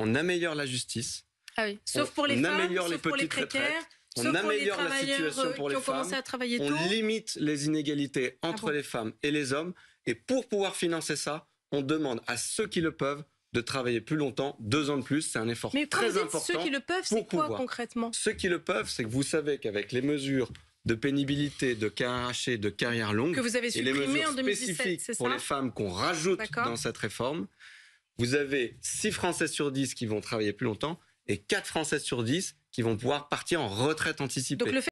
on améliore la justice. Ah oui. Sauf pour les femmes, améliore les petites pour les On améliore la situation pour euh, les femmes. On limite les inégalités entre ah les femmes et les hommes. Et pour pouvoir financer ça, on demande à ceux qui le peuvent de travailler plus longtemps, deux ans de plus, c'est un effort très important. Mais ceux qui le peuvent, c'est quoi concrètement Ceux qui le peuvent, c'est que vous savez qu'avec les mesures de pénibilité, de KRH, de carrière longue, que vous avez les en spécifiques pour les femmes qu'on rajoute dans cette réforme, vous avez 6 Français sur 10 qui vont travailler plus longtemps et 4 Français sur 10 qui vont pouvoir partir en retraite anticipée.